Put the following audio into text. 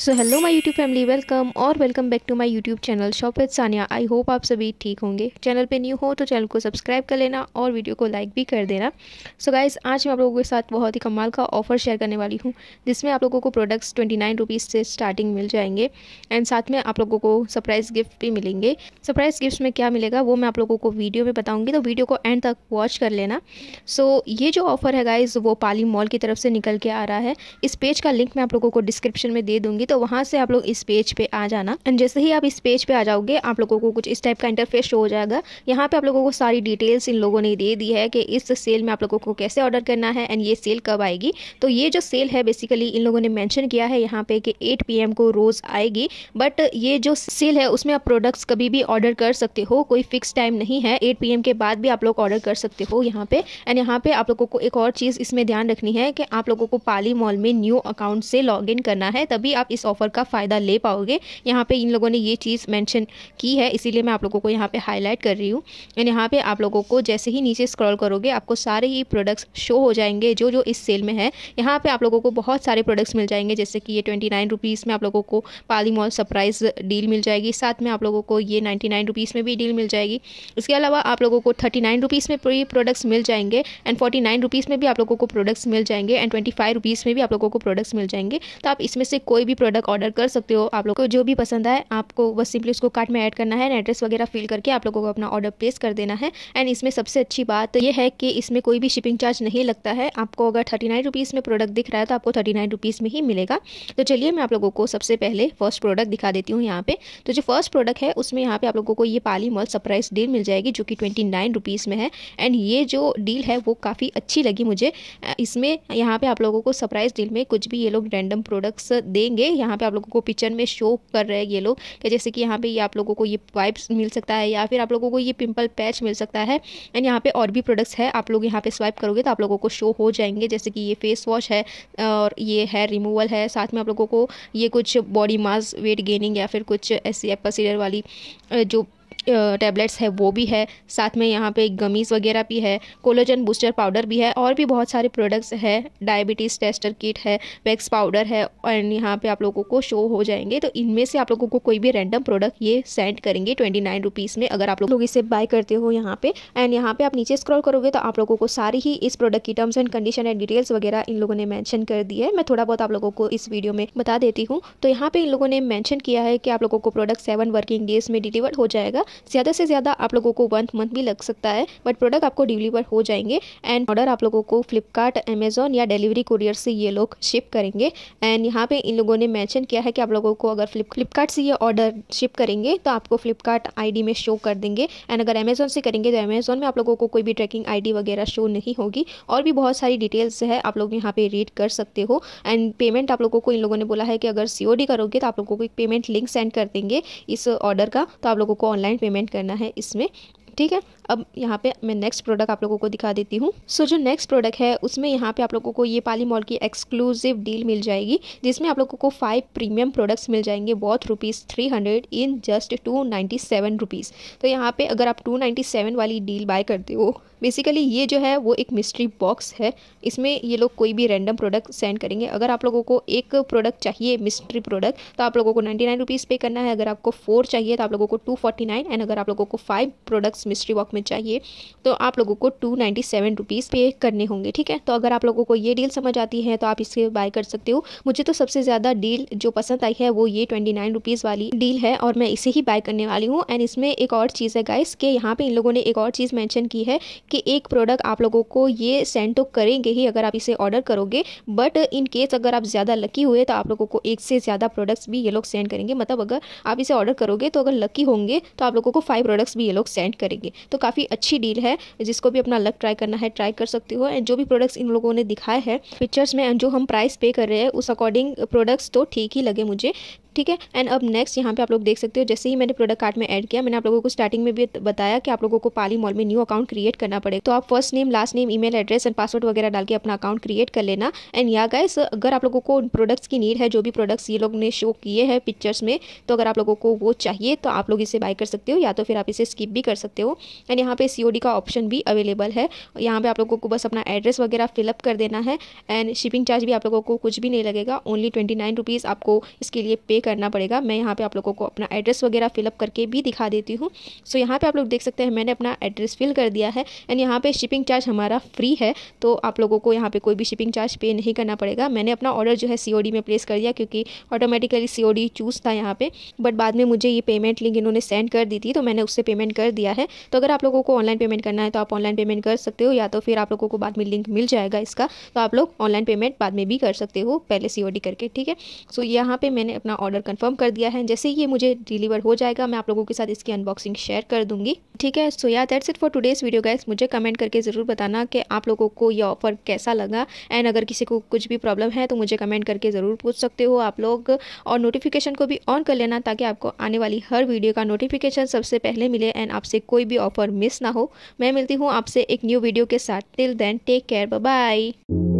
so hello my YouTube family welcome और welcome back to my YouTube channel shop with Sania I hope आप सभी ठीक होंगे channel पे न्यू हो तो चैनल को सब्सक्राइब कर लेना और वीडियो को लाइक भी कर देना सो so गाइस आज मैं आप लोगों के साथ बहुत ही कमाल का ऑफर शेयर करने वाली हूँ जिसमें आप लोगों को प्रोडक्ट्स ट्वेंटी नाइन से स्टार्टिंग मिल जाएंगे एंड साथ में आप लोगों को सरप्राइज़ गिफ्ट भी मिलेंगे सरप्राइज़ गिफ्ट में क्या मिलेगा वो मैं आप लोगों को वीडियो में बताऊँगी तो वीडियो को एंड तक वॉच कर लेना सो so, ये जो ऑफर है गाइज़ वो पाली मॉल की तरफ से निकल के आ रहा है इस पेज का लिंक मैं आप लोगों को डिस्क्रिप्शन में दे दूँगी होगी तो वहाँ से आप लोग इस पेज पे आ जाना एंड जैसे ही आप इस पेज पे आ जाओगे आप लोगों को कुछ इस टाइप का इंटरफेस शो हो जाएगा यहाँ पे आप लोगों को सारी डिटेल्स इन लोगों ने दे दी है कि इस सेल में आप लोगों को कैसे ऑर्डर करना है एंड ये सेल कब आएगी तो ये जो सेल है बेसिकली इन लोगों ने मैंशन किया है यहाँ पे कि एट पी को रोज़ आएगी बट ये जो सेल है उसमें आप प्रोडक्ट्स कभी भी ऑर्डर कर सकते हो कोई फिक्स टाइम नहीं है एट पी के बाद भी आप लोग ऑर्डर कर सकते हो यहाँ पे एंड यहाँ पे आप लोगों को एक और चीज़ इसमें ध्यान रखनी है कि आप लोगों को पाली मॉल में न्यू अकाउंट से लॉग करना है तभी आप इस ऑफ़र का फ़ायदा ले पाओगे यहाँ पे इन लोगों ने ये चीज़ मेंशन की है इसीलिए मैं आप लोगों को यहाँ पे हाईलाइट कर रही हूँ एंड यहाँ पे आप लोगों को जैसे ही नीचे स्क्रॉल करोगे आपको सारे ही प्रोडक्ट्स शो हो जाएंगे जो जो इस सेल में है यहाँ पर आप लोगों को बहुत सारे प्रोडक्ट्स मिल जाएंगे जैसे कि ये ट्वेंटी में आप लोगों को पाली मॉल सरप्राइज़ डील मिल जाएगी साथ में आप लोगों को ये नाइन्टी में भी डील मिल जाएगी इसके अलावा आप लोगों को थर्टी में रुपीज़ प्रोडक्ट्स मिल जाएंगे एंड फोर्टी में भी आप लोगों को प्रोडक्ट्स मिल जाएंगे एंड ट्वेंटी फाइव रुपीज़ में भी आप लोगों को प्रोडक्ट्स मिल जाएंगे तो आप इसमें से कोई भी प्रोडक्ट ऑर्डर कर सकते हो आप लोग को जो भी पसंद आए आपको बस सिंपली उसको कार्ट में ऐड करना है एड्रेस वगैरह फिल करके आप लोगों को अपना ऑर्डर प्लेस कर देना है एंड इसमें सबसे अच्छी बात यह है कि इसमें कोई भी शिपिंग चार्ज नहीं लगता है आपको अगर थर्टी नाइन में प्रोडक्ट दिख रहा है तो आपको थर्टी नाइन में ही मिलेगा तो चलिए मैं आप लोगों को सबसे पहले फर्स्ट प्रोडक्ट दिखा देती हूँ यहाँ पे तो जो फर्स्ट प्रोडक्ट है उसमें यहाँ पे आप लोगों को ये पाली मॉल सरप्राइज डील मिल जाएगी जो कि ट्वेंटी नाइन रुपीज़ में है एंड ये जो डील है वो काफ़ी अच्छी लगी मुझे इसमें यहाँ पे आप लोगों को सरप्राइज डील में कुछ भी ये लोग रैंडम प्रोडक्ट्स देंगे यहाँ पे आप लोगों को पिक्चर में शो कर रहे हैं ये लोग कि जैसे कि यहाँ पे ये आप लोगों को ये वाइप्स मिल सकता है या फिर आप लोगों को ये पिंपल पैच मिल सकता है एंड यहाँ पे और भी प्रोडक्ट्स है आप लोग यहाँ पे स्वाइप करोगे तो आप लोगों को शो हो जाएंगे जैसे कि ये फेस वॉश है और ये हेयर रिमूवल है साथ में आप लोगों को ये कुछ बॉडी मास वेट गेनिंग या फिर कुछ ऐसी एपसीडर वाली जो टैबलेट्स है वो भी है साथ में यहाँ पे गमीज़ वगैरह भी है कोलोजन बूस्टर पाउडर भी है और भी बहुत सारे प्रोडक्ट्स है डायबिटीज़ टेस्टर किट है वैक्स पाउडर है एंड यहाँ पे आप लोगों को शो हो जाएंगे तो इनमें से आप लोगों को कोई भी रैंडम प्रोडक्ट ये सेंड करेंगे ट्वेंटी नाइन रुपीज़ में अगर आप लोग इसे बाय करते हो यहाँ पे एंड यहाँ पर आप नीचे स्क्रॉल करोगे तो आप लोगों को सारी ही इस प्रोडक्ट की terms and condition and details वगैरह इन लोगों ने मैंशन कर दी है मैं थोड़ा बहुत आप लोगों को इस वीडियो में बता देती हूँ तो यहाँ पर इन लोगों ने मैंशन किया है कि आप लोगों को प्रोडक्ट सेवन वर्किंग डेज में डिलीवर हो जाएगा ज़्यादा से ज़्यादा आप लोगों को वन मंथ भी लग सकता है बट प्रोडक्ट आपको डिलीवर हो जाएंगे एंड ऑर्डर आप लोगों को फ्लिपकार्ट अमेजोन या डिलीवरी कुरियर से ये लोग शिप करेंगे एंड यहाँ पे इन लोगों ने मैंशन किया है कि आप लोगों को अगर फ्लिप फ्लिपकार्ट से ये ऑर्डर शिप करेंगे तो आपको फ्लिपकार्ट आई में शो कर देंगे एंड अगर अमेजोन से करेंगे तो अमेजोन में आप लोगों को कोई भी ट्रैकिंग आई वगैरह शो नहीं होगी और भी बहुत सारी डिटेल्स है आप लोग यहाँ पे रीड कर सकते हो एंड पेमेंट आप लोगों को इन लोगों ने बोला है कि अगर सी करोगे तो आप लोगों को एक पेमेंट लिंक सेंड कर देंगे इस ऑर्डर का तो आप लोगों को ऑनलाइन पेमेंट करना है इसमें ठीक है अब यहाँ पे मैं नेक्स्ट प्रोडक्ट आप लोगों को दिखा देती हूँ सो so, जो नेक्स्ट प्रोडक्ट है उसमें यहाँ पे आप लोगों को ये पाली मॉल की एक्सक्लूसिव डील मिल जाएगी जिसमें आप लोगों को फाइव प्रीमियम प्रोडक्ट्स मिल जाएंगे बहुत rupees three hundred in just two ninety seven rupees तो यहाँ पे अगर आप टू नाइन्टी सेवन वाली डील बाय करते हो बेसिकली ये जो है वो एक मिस्ट्री बॉक्स है इसमें ये लोग कोई भी रैंडम प्रोडक्ट सेंड करेंगे अगर आप लोगों को एक प्रोडक्ट चाहिए मिस्ट्री प्रोडक्ट तो आप लोगों को नाइन्टी नाइन रुपीज़ पे करना है अगर आपको फोर चाहिए तो आप लोगों को टू फोर्टी नाइन एंड अगर आप लोगों को फाइव प्रोडक्ट्स मिस्ट्री बॉक्स में चाहिए तो आप लोगों को टू नाइन्टी सेवन रुपीज़ पे करने होंगे ठीक है तो अगर आप लोगों को ये डील समझ आती है तो आप इसके बाय कर सकते हो मुझे तो सबसे ज़्यादा डील जो पसंद आई है वो ये ट्वेंटी नाइन रुपीज़ वाली डील है और मैं इसे ही बाय करने वाली हूँ एंड इसमें एक और चीज़ है गाइस के यहाँ पे इन लोगों ने एक और चीज़ मेंशन की है कि एक प्रोडक्ट आप लोगों को ये सेंड तो करेंगे ही अगर आप इसे ऑर्डर करोगे बट इन केस अगर आप ज़्यादा लकी हुए तो आप लोगों को एक से ज़्यादा प्रोडक्ट्स भी ये लोग सेंड करेंगे मतलब अगर आप इसे ऑर्डर करोगे तो अगर लकी होंगे तो आप लोगों को फाइव प्रोडक्ट्स भी ये लोग सेंड करेंगे तो काफ़ी अच्छी डील है जिसको भी अपना लक ट्राई करना है ट्राई कर सकती हो एंड जो भी प्रोडक्ट्स इन लोगों ने दिखाए हैं पिक्चर्स में एंड जो हम प्राइस पे कर रहे हैं उस अकॉर्डिंग प्रोडक्ट्स तो ठीक ही लगे मुझे ठीक है एंड अब नेक्स्ट यहाँ पे आप लोग देख सकते हो जैसे ही मैंने प्रोडक्ट कार्ड में ऐड किया मैंने आप लोगों को स्टार्टिंग में भी बताया कि आप लोगों को पाली मॉल में न्यू अकाउंट क्रिएट करना पड़ेगा तो आप first name last name email address and password वगैरह डाल के अपना अकाउंट क्रिएट कर लेना एंड या गाइस अगर आप लोगों को प्रोडक्ट्स की नीड है जो भी प्रोडक्ट्स ये लोग ने शो किए हैं पिक्चर्स में तो अगर आप लोगों को वो चाहिए तो आप लोग इसे बाय कर सकते हो या तो फिर आप इसे स्किप भी कर सकते हो एंड यहाँ पे सी का ऑप्शन भी अवेलेबल है यहाँ पे आप लोगों को बस अपना एड्रेस वगैरह फिलअप कर देना है एंड शिपिंग चार्ज भी आप लोगों को कुछ भी नहीं लगेगा ओनली ट्वेंटी आपको इसके लिए पे करना पड़ेगा मैं यहाँ पे आप लोगों को अपना एड्रेस वगैरह फिलअप करके भी दिखा देती हूँ सो यहाँ पे आप लोग देख सकते हैं मैंने अपना एड्रेस फिल कर दिया है एंड यहाँ पे शिपिंग चार्ज हमारा फ्री है तो आप लोगों को यहाँ पे कोई भी शिपिंग चार्ज पे नहीं करना पड़ेगा मैंने अपना ऑर्डर जो है सी में प्लेस कर दिया क्योंकि ऑटोमेटिकली सी चूज़ था यहाँ पर बट बाद में मुझे ये पेमेंट लिंक इन्होंने सेंड कर दी थी तो मैंने उससे पेमेंट कर दिया है तो अगर आप लोगों को ऑनलाइन पेमेंट करना है तो आप ऑनलाइन पेमेंट कर सकते हो या तो फिर आप लोगों को बाद में लिंक मिल जाएगा इसका तो आप लोग ऑनलाइन पेमेंट बाद में भी कर सकते हो पहले सी करके ठीक है सो यहाँ पर मैंने अपना ऑर्डर ऑर्डर कंफर्म कर दिया है जैसे ही ये मुझे डिलीवर हो जाएगा मैं आप लोगों के साथ इसकी अनबॉक्सिंग शेयर कर दूंगी ठीक है so yeah that's it for today's video guys मुझे कमेंट करके ज़रूर बताना कि आप लोगों को ये ऑफर कैसा लगा एंड अगर किसी को कुछ भी प्रॉब्लम है तो मुझे कमेंट करके ज़रूर पूछ सकते हो आप लोग और नोटिफिकेशन को भी ऑन कर लेना ताकि आपको आने वाली हर वीडियो का नोटिफिकेशन सबसे पहले मिले एंड आपसे कोई भी ऑफर मिस ना हो मैं मिलती हूँ आपसे एक न्यू वीडियो के साथ till then take care bye